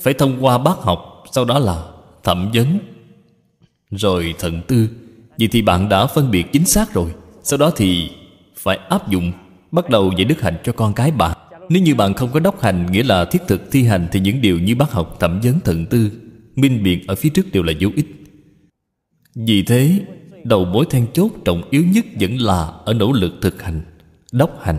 Phải thông qua bác học Sau đó là thẩm vấn Rồi thận tư vì thì bạn đã phân biệt chính xác rồi Sau đó thì phải áp dụng Bắt đầu dạy đức hạnh cho con cái bạn Nếu như bạn không có đốc hành Nghĩa là thiết thực thi hành Thì những điều như bác học thẩm vấn thận tư Minh biện ở phía trước đều là vô ích Vì thế Đầu mối then chốt trọng yếu nhất Vẫn là ở nỗ lực thực hành Đốc hành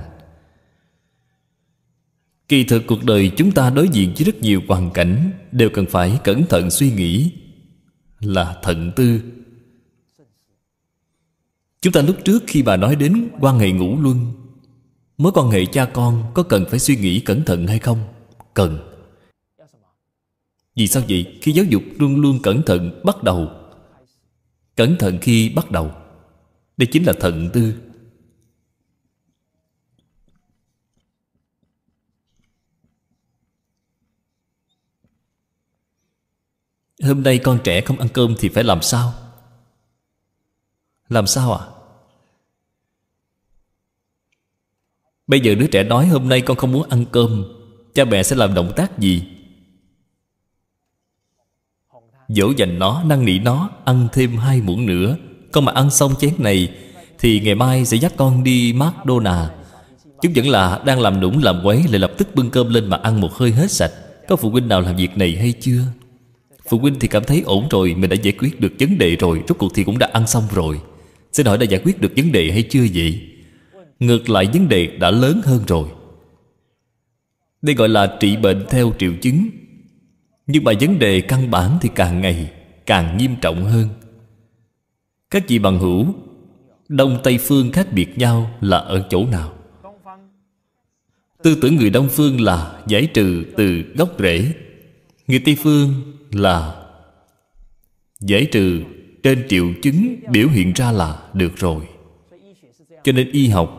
Kỳ thực cuộc đời chúng ta đối diện với rất nhiều hoàn cảnh Đều cần phải cẩn thận suy nghĩ Là thận tư Chúng ta lúc trước khi bà nói đến quan hệ ngũ luân Mối quan hệ cha con có cần phải suy nghĩ cẩn thận hay không? Cần Vì sao vậy? Khi giáo dục luôn luôn cẩn thận bắt đầu Cẩn thận khi bắt đầu Đây chính là thận tư Hôm nay con trẻ không ăn cơm thì phải làm sao? Làm sao ạ? À? Bây giờ đứa trẻ nói hôm nay con không muốn ăn cơm Cha mẹ sẽ làm động tác gì? Dỗ dành nó, năn nỉ nó Ăn thêm hai muỗng nữa Con mà ăn xong chén này Thì ngày mai sẽ dắt con đi McDonald's Chúng vẫn là đang làm nũng làm quấy Lại lập tức bưng cơm lên mà ăn một hơi hết sạch Có phụ huynh nào làm việc này hay chưa? Phụ huynh thì cảm thấy ổn rồi Mình đã giải quyết được vấn đề rồi Rốt cuộc thì cũng đã ăn xong rồi Xin hỏi đã giải quyết được vấn đề hay chưa vậy? Ngược lại vấn đề đã lớn hơn rồi Đây gọi là trị bệnh theo triệu chứng Nhưng mà vấn đề căn bản thì càng ngày càng nghiêm trọng hơn Các vị bằng hữu Đông Tây Phương khác biệt nhau là ở chỗ nào? Tư tưởng người Đông Phương là giải trừ từ gốc rễ Người Tây Phương là giải trừ trên triệu chứng biểu hiện ra là được rồi cho nên y học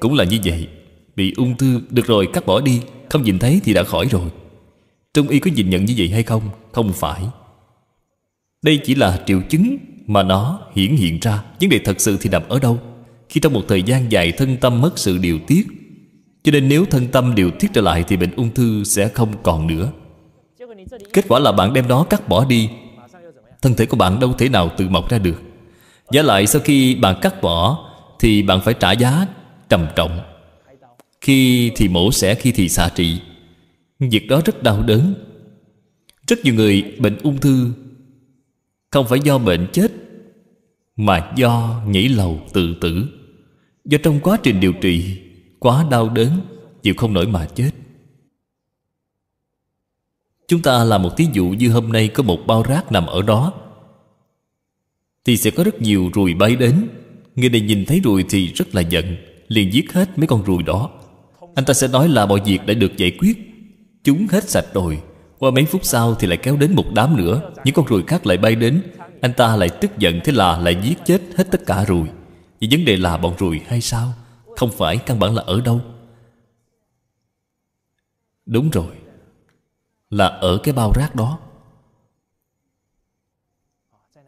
cũng là như vậy bị ung thư được rồi cắt bỏ đi không nhìn thấy thì đã khỏi rồi Trung y có nhìn nhận như vậy hay không? Không phải Đây chỉ là triệu chứng Mà nó hiển hiện ra Vấn đề thật sự thì nằm ở đâu Khi trong một thời gian dài thân tâm mất sự điều tiết Cho nên nếu thân tâm điều tiết trở lại Thì bệnh ung thư sẽ không còn nữa Kết quả là bạn đem nó cắt bỏ đi Thân thể của bạn đâu thể nào tự mọc ra được Giả lại sau khi bạn cắt bỏ Thì bạn phải trả giá trầm trọng Khi thì mổ xẻ khi thì xạ trị Việc đó rất đau đớn Rất nhiều người bệnh ung thư Không phải do bệnh chết Mà do nhảy lầu tự tử Do trong quá trình điều trị Quá đau đớn Chịu không nổi mà chết Chúng ta làm một thí dụ như hôm nay có một bao rác nằm ở đó Thì sẽ có rất nhiều ruồi bay đến Người này nhìn thấy ruồi thì rất là giận Liền giết hết mấy con ruồi đó Anh ta sẽ nói là mọi việc đã được giải quyết Chúng hết sạch rồi Qua mấy phút sau thì lại kéo đến một đám nữa Những con ruồi khác lại bay đến Anh ta lại tức giận thế là lại giết chết hết tất cả ruồi Vì vấn đề là bọn ruồi hay sao Không phải căn bản là ở đâu Đúng rồi là ở cái bao rác đó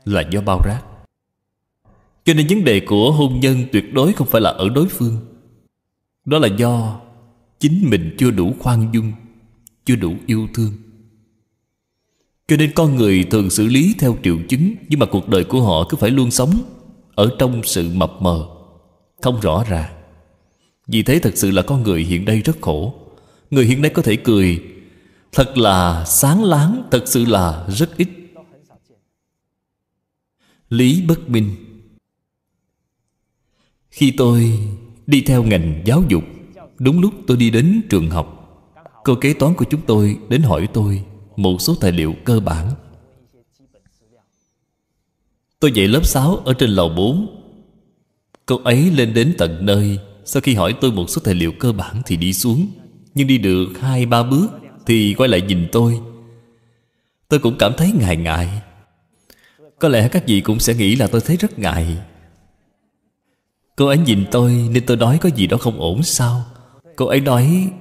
là do bao rác cho nên vấn đề của hôn nhân tuyệt đối không phải là ở đối phương đó là do chính mình chưa đủ khoan dung chưa đủ yêu thương cho nên con người thường xử lý theo triệu chứng nhưng mà cuộc đời của họ cứ phải luôn sống ở trong sự mập mờ không rõ ràng vì thế thật sự là con người hiện nay rất khổ người hiện nay có thể cười thật là sáng láng thật sự là rất ít lý bất minh khi tôi đi theo ngành giáo dục đúng lúc tôi đi đến trường học cô kế toán của chúng tôi đến hỏi tôi một số tài liệu cơ bản tôi dạy lớp 6 ở trên lầu 4 cô ấy lên đến tận nơi sau khi hỏi tôi một số tài liệu cơ bản thì đi xuống nhưng đi được hai ba bước thì quay lại nhìn tôi Tôi cũng cảm thấy ngại ngại Có lẽ các vị cũng sẽ nghĩ là tôi thấy rất ngại Cô ấy nhìn tôi nên tôi nói có gì đó không ổn sao Cô ấy nói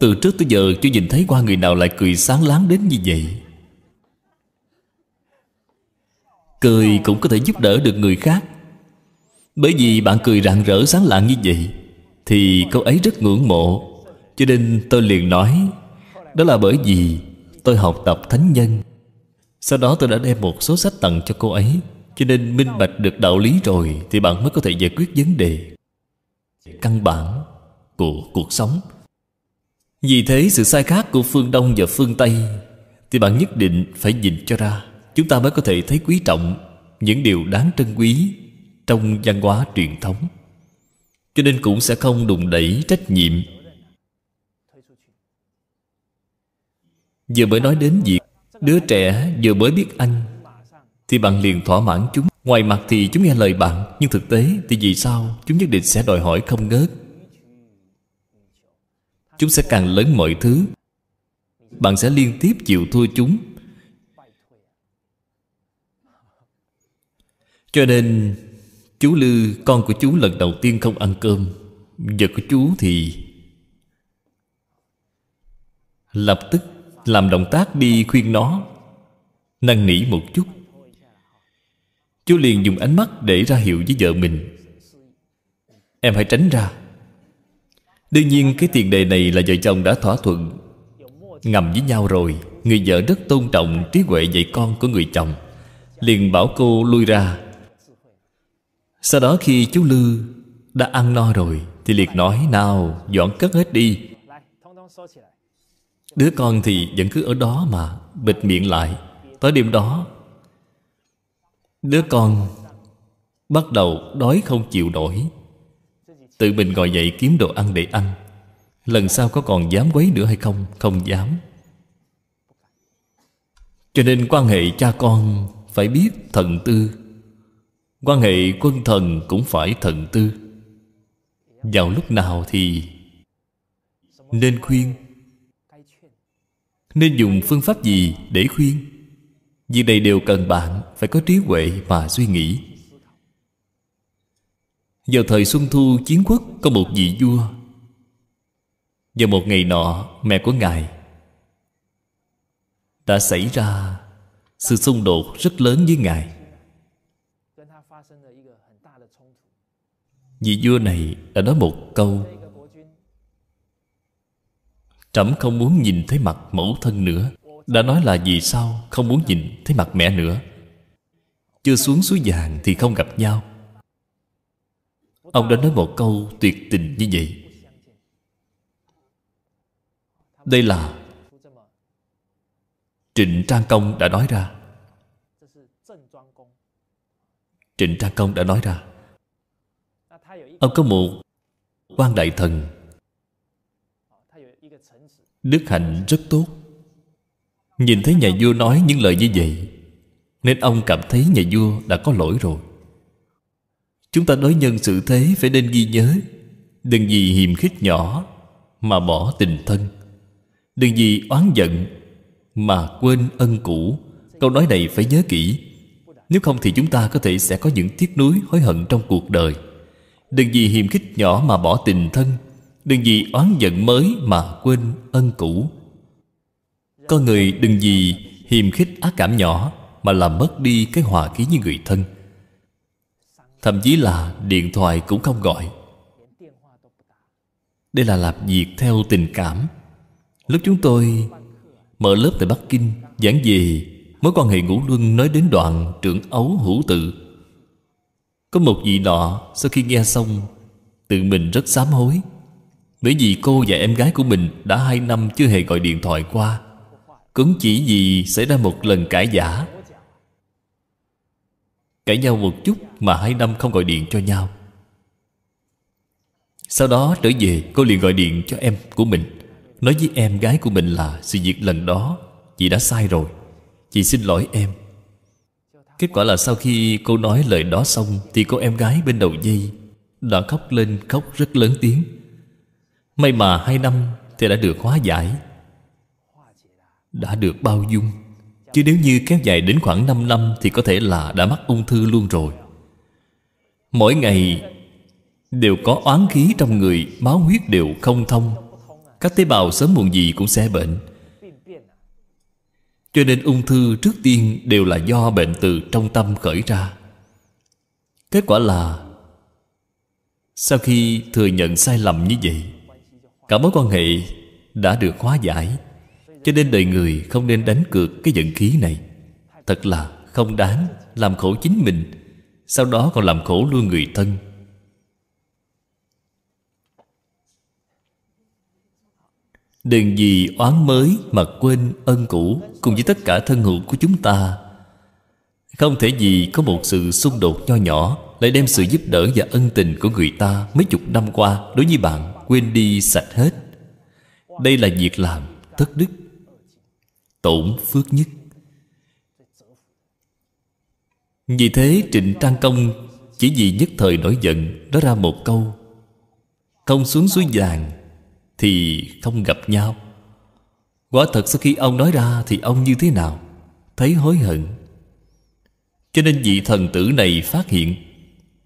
Từ trước tới giờ chưa nhìn thấy qua người nào lại cười sáng láng đến như vậy Cười cũng có thể giúp đỡ được người khác Bởi vì bạn cười rạng rỡ sáng lạng như vậy Thì cô ấy rất ngưỡng mộ Cho nên tôi liền nói đó là bởi vì tôi học tập thánh nhân Sau đó tôi đã đem một số sách tặng cho cô ấy Cho nên minh bạch được đạo lý rồi Thì bạn mới có thể giải quyết vấn đề Căn bản của cuộc sống Vì thế sự sai khác của phương Đông và phương Tây Thì bạn nhất định phải nhìn cho ra Chúng ta mới có thể thấy quý trọng Những điều đáng trân quý Trong văn hóa truyền thống Cho nên cũng sẽ không đùng đẩy trách nhiệm Vừa mới nói đến việc Đứa trẻ vừa mới biết anh Thì bạn liền thỏa mãn chúng Ngoài mặt thì chúng nghe lời bạn Nhưng thực tế thì vì sao Chúng nhất định sẽ đòi hỏi không ngớt Chúng sẽ càng lớn mọi thứ Bạn sẽ liên tiếp chịu thua chúng Cho nên Chú Lư con của chú lần đầu tiên không ăn cơm Giờ của chú thì Lập tức làm động tác đi khuyên nó năn nỉ một chút chú liền dùng ánh mắt để ra hiệu với vợ mình em hãy tránh ra đương nhiên cái tiền đề này là vợ chồng đã thỏa thuận ngầm với nhau rồi người vợ rất tôn trọng trí huệ dạy con của người chồng liền bảo cô lui ra sau đó khi chú lư đã ăn no rồi thì liệt nói nào dọn cất hết đi Đứa con thì vẫn cứ ở đó mà Bịt miệng lại Tới đêm đó Đứa con Bắt đầu đói không chịu nổi Tự mình ngồi dậy kiếm đồ ăn để ăn Lần sau có còn dám quấy nữa hay không Không dám Cho nên quan hệ cha con Phải biết thần tư Quan hệ quân thần cũng phải thần tư Vào lúc nào thì Nên khuyên nên dùng phương pháp gì để khuyên Vì đây đều cần bạn Phải có trí huệ và suy nghĩ Vào thời Xuân Thu chiến quốc Có một vị vua Vào một ngày nọ Mẹ của ngài Đã xảy ra Sự xung đột rất lớn với ngài Vị vua này đã nói một câu trẫm không muốn nhìn thấy mặt mẫu thân nữa đã nói là vì sao không muốn nhìn thấy mặt mẹ nữa chưa xuống suối vàng thì không gặp nhau ông đã nói một câu tuyệt tình như vậy đây là trịnh trang công đã nói ra trịnh trang công đã nói ra ông có một quan đại thần đức hạnh rất tốt nhìn thấy nhà vua nói những lời như vậy nên ông cảm thấy nhà vua đã có lỗi rồi chúng ta đối nhân sự thế phải nên ghi nhớ đừng vì hiềm khích nhỏ mà bỏ tình thân đừng vì oán giận mà quên ân cũ câu nói này phải nhớ kỹ nếu không thì chúng ta có thể sẽ có những tiếc nuối hối hận trong cuộc đời đừng vì hiềm khích nhỏ mà bỏ tình thân Đừng vì oán giận mới mà quên ân cũ Có người đừng vì hiềm khích ác cảm nhỏ Mà làm mất đi cái hòa khí như người thân Thậm chí là điện thoại cũng không gọi Đây là làm việc theo tình cảm Lúc chúng tôi mở lớp tại Bắc Kinh Giảng về mối quan hệ ngũ luân nói đến đoạn trưởng ấu hữu tự Có một vị nọ sau khi nghe xong Tự mình rất sám hối bởi vì cô và em gái của mình đã hai năm chưa hề gọi điện thoại qua Cũng chỉ vì xảy ra một lần cãi giả Cãi nhau một chút mà hai năm không gọi điện cho nhau Sau đó trở về cô liền gọi điện cho em của mình Nói với em gái của mình là sự việc lần đó Chị đã sai rồi Chị xin lỗi em Kết quả là sau khi cô nói lời đó xong Thì cô em gái bên đầu dây Đã khóc lên khóc rất lớn tiếng May mà hai năm thì đã được hóa giải Đã được bao dung Chứ nếu như kéo dài đến khoảng 5 năm Thì có thể là đã mắc ung thư luôn rồi Mỗi ngày Đều có oán khí trong người Máu huyết đều không thông Các tế bào sớm muộn gì cũng sẽ bệnh Cho nên ung thư trước tiên Đều là do bệnh từ trong tâm khởi ra Kết quả là Sau khi thừa nhận sai lầm như vậy Cả mối quan hệ đã được hóa giải Cho nên đời người không nên đánh cược cái giận khí này Thật là không đáng Làm khổ chính mình Sau đó còn làm khổ luôn người thân Đừng vì oán mới mà quên ân cũ Cùng với tất cả thân hữu của chúng ta Không thể gì có một sự xung đột nho nhỏ Lại đem sự giúp đỡ và ân tình của người ta Mấy chục năm qua đối với bạn quên đi sạch hết đây là việc làm thất đức tổn phước nhất vì thế trịnh trang công chỉ vì nhất thời nổi giận nói ra một câu không xuống suối vàng thì không gặp nhau quả thật sau khi ông nói ra thì ông như thế nào thấy hối hận cho nên vị thần tử này phát hiện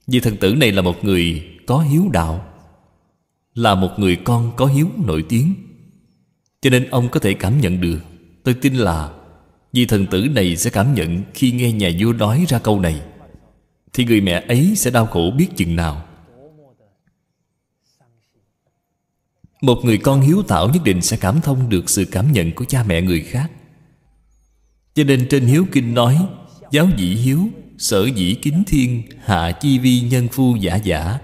vị thần tử này là một người có hiếu đạo là một người con có hiếu nổi tiếng cho nên ông có thể cảm nhận được tôi tin là vì thần tử này sẽ cảm nhận khi nghe nhà vua nói ra câu này thì người mẹ ấy sẽ đau khổ biết chừng nào một người con hiếu thảo nhất định sẽ cảm thông được sự cảm nhận của cha mẹ người khác cho nên trên hiếu kinh nói giáo dĩ hiếu sở dĩ kính thiên hạ chi vi nhân phu giả giả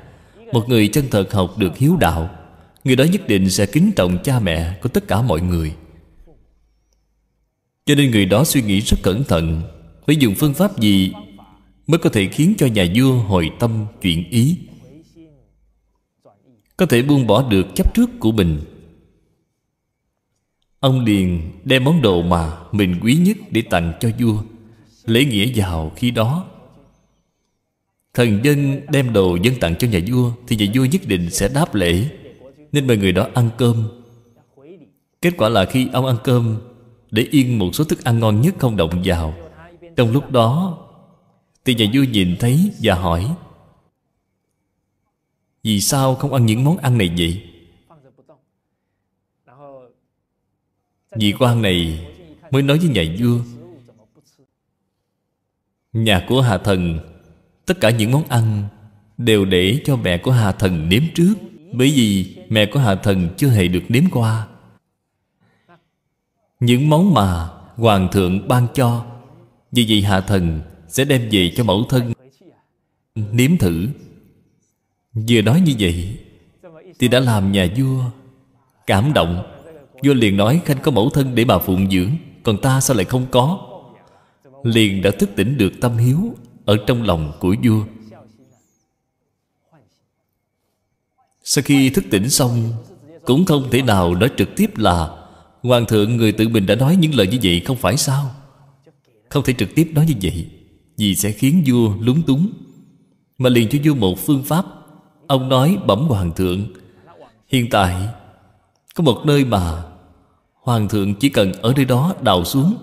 một người chân thật học được hiếu đạo Người đó nhất định sẽ kính trọng cha mẹ của tất cả mọi người Cho nên người đó suy nghĩ rất cẩn thận Phải dùng phương pháp gì Mới có thể khiến cho nhà vua hồi tâm chuyển ý Có thể buông bỏ được chấp trước của mình Ông Điền đem món đồ mà mình quý nhất để tặng cho vua Lễ nghĩa vào khi đó Thần dân đem đồ dân tặng cho nhà vua Thì nhà vua nhất định sẽ đáp lễ Nên mời người đó ăn cơm Kết quả là khi ông ăn cơm Để yên một số thức ăn ngon nhất không động vào Trong lúc đó Thì nhà vua nhìn thấy và hỏi Vì sao không ăn những món ăn này vậy? Vị quan này mới nói với nhà vua Nhà của Hà Thần Tất cả những món ăn Đều để cho mẹ của Hà Thần nếm trước Bởi vì mẹ của Hà Thần chưa hề được nếm qua Những món mà Hoàng thượng ban cho Vì vậy Hà Thần sẽ đem về cho mẫu thân Nếm thử Vừa nói như vậy Thì đã làm nhà vua Cảm động Vua liền nói Khanh có mẫu thân để bà phụng dưỡng Còn ta sao lại không có Liền đã thức tỉnh được tâm hiếu ở trong lòng của vua sau khi thức tỉnh xong cũng không thể nào nói trực tiếp là hoàng thượng người tự mình đã nói những lời như vậy không phải sao không thể trực tiếp nói như vậy vì sẽ khiến vua lúng túng mà liền cho vua một phương pháp ông nói bẩm hoàng thượng hiện tại có một nơi mà hoàng thượng chỉ cần ở nơi đó đào xuống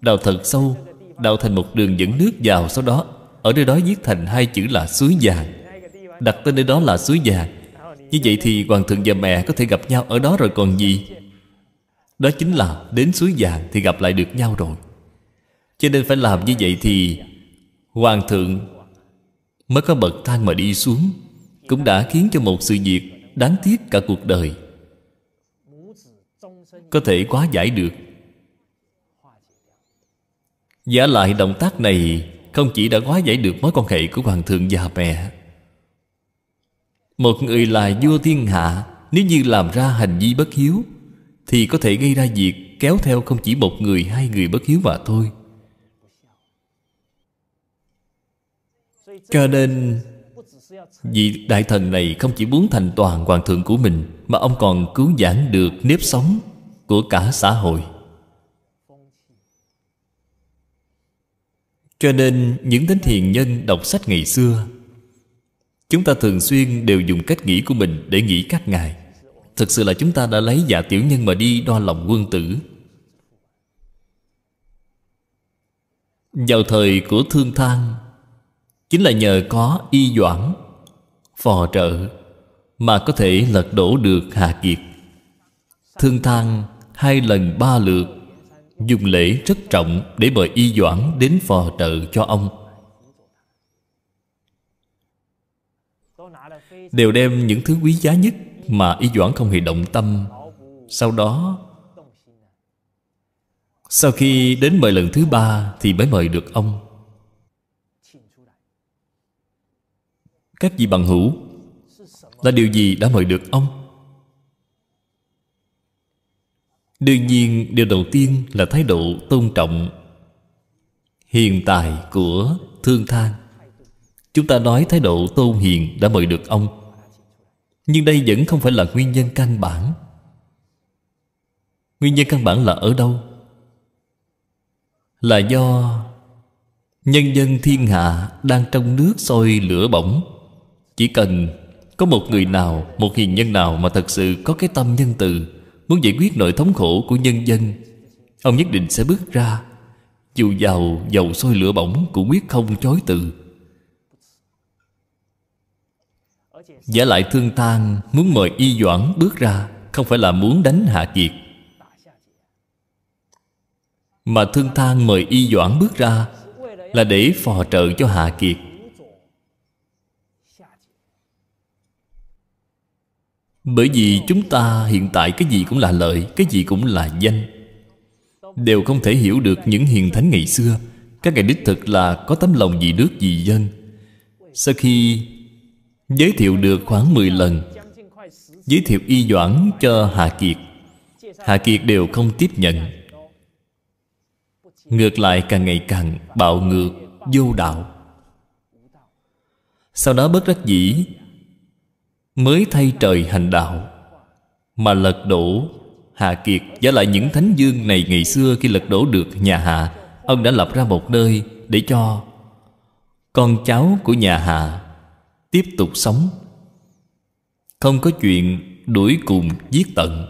đào thật sâu đào thành một đường dẫn nước vào sau đó ở nơi đó viết thành hai chữ là suối vàng Đặt tên nơi đó là suối vàng Như vậy thì Hoàng thượng và mẹ có thể gặp nhau ở đó rồi còn gì Đó chính là đến suối vàng thì gặp lại được nhau rồi Cho nên phải làm như vậy thì Hoàng thượng mới có bậc thang mà đi xuống Cũng đã khiến cho một sự việc đáng tiếc cả cuộc đời Có thể quá giải được Giả lại động tác này không chỉ đã hóa giải được mối quan hệ của hoàng thượng và mẹ Một người là vua thiên hạ Nếu như làm ra hành vi bất hiếu Thì có thể gây ra việc Kéo theo không chỉ một người hai người bất hiếu mà thôi Cho nên Vị đại thần này không chỉ muốn thành toàn hoàng thượng của mình Mà ông còn cứu giảng được nếp sống Của cả xã hội cho nên những thánh thiền nhân đọc sách ngày xưa chúng ta thường xuyên đều dùng cách nghĩ của mình để nghĩ các ngài thực sự là chúng ta đã lấy giả dạ tiểu nhân mà đi đo lòng quân tử vào thời của thương thang chính là nhờ có y doãn phò trợ mà có thể lật đổ được hà kiệt thương thang hai lần ba lượt dùng lễ rất trọng để mời y doãn đến phò trợ cho ông đều đem những thứ quý giá nhất mà y doãn không hề động tâm sau đó sau khi đến mời lần thứ ba thì mới mời được ông các vị bằng hữu là điều gì đã mời được ông đương nhiên điều đầu tiên là thái độ tôn trọng hiện tại của thương than chúng ta nói thái độ tôn hiền đã mời được ông nhưng đây vẫn không phải là nguyên nhân căn bản nguyên nhân căn bản là ở đâu là do nhân dân thiên hạ đang trong nước sôi lửa bỏng chỉ cần có một người nào một hiền nhân nào mà thật sự có cái tâm nhân từ Muốn giải quyết nỗi thống khổ của nhân dân Ông nhất định sẽ bước ra Dù giàu dầu sôi lửa bỏng Cũng quyết không chối từ Giả lại thương tan Muốn mời y doãn bước ra Không phải là muốn đánh hạ kiệt Mà thương tan mời y doãn bước ra Là để phò trợ cho hạ kiệt bởi vì chúng ta hiện tại cái gì cũng là lợi cái gì cũng là danh đều không thể hiểu được những hiền thánh ngày xưa các ngài đích thực là có tấm lòng vì nước vì dân sau khi giới thiệu được khoảng 10 lần giới thiệu y doãn cho hạ kiệt hạ kiệt đều không tiếp nhận ngược lại càng ngày càng bạo ngược vô đạo sau đó bất đắc dĩ mới thay trời hành đạo mà lật đổ Hạ Kiệt Giả lại những thánh dương này ngày xưa khi lật đổ được nhà Hạ Ông đã lập ra một nơi để cho Con cháu của nhà Hạ Tiếp tục sống Không có chuyện đuổi cùng giết tận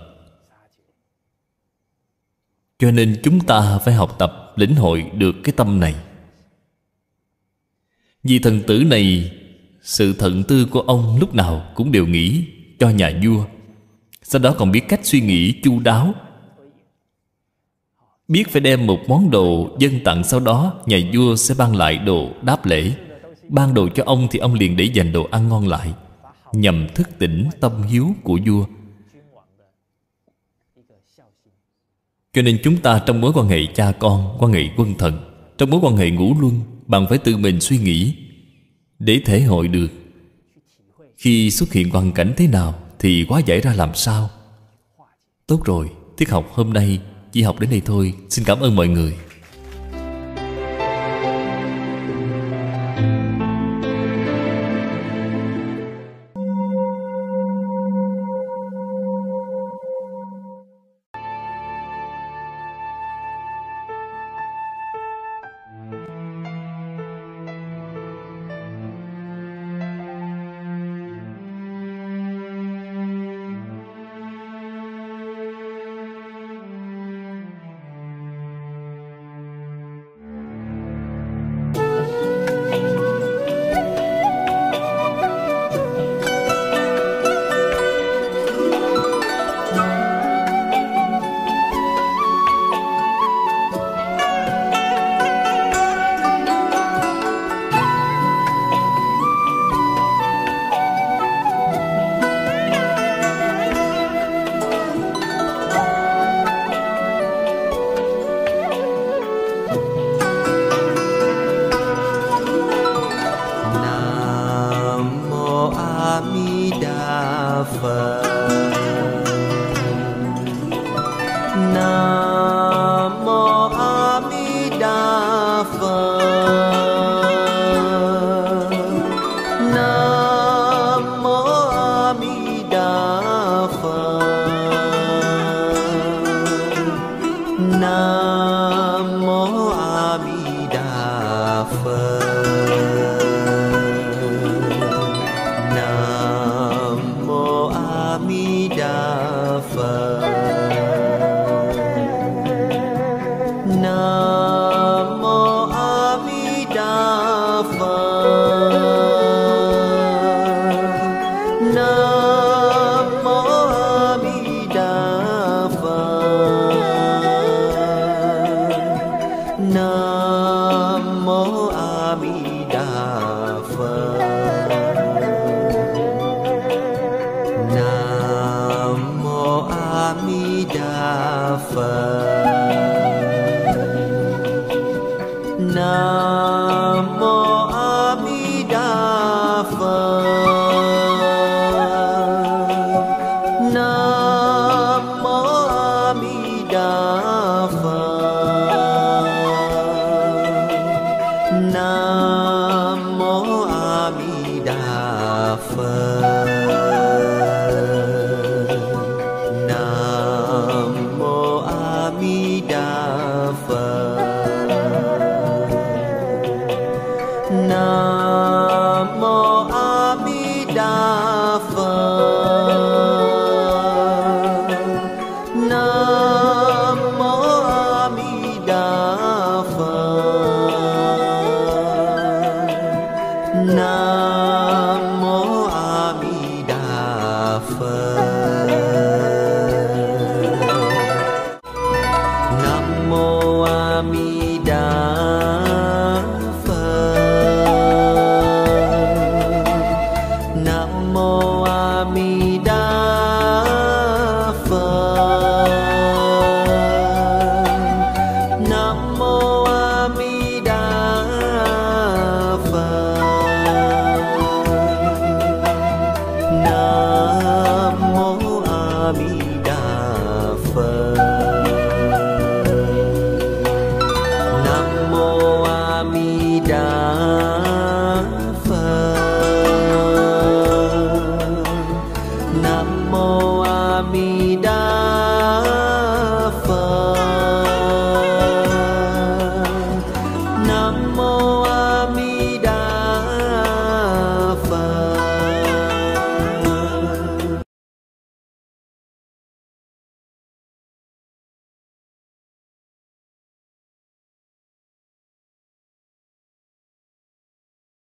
Cho nên chúng ta phải học tập lĩnh hội được cái tâm này Vì thần tử này sự thận tư của ông lúc nào cũng đều nghĩ cho nhà vua Sau đó còn biết cách suy nghĩ chu đáo Biết phải đem một món đồ dân tặng sau đó Nhà vua sẽ ban lại đồ đáp lễ Ban đồ cho ông thì ông liền để dành đồ ăn ngon lại Nhằm thức tỉnh tâm hiếu của vua Cho nên chúng ta trong mối quan hệ cha con Quan hệ quân thần Trong mối quan hệ ngũ luân Bạn phải tự mình suy nghĩ để thể hội được khi xuất hiện hoàn cảnh thế nào thì quá giải ra làm sao tốt rồi tiết học hôm nay chỉ học đến đây thôi xin cảm ơn mọi người phật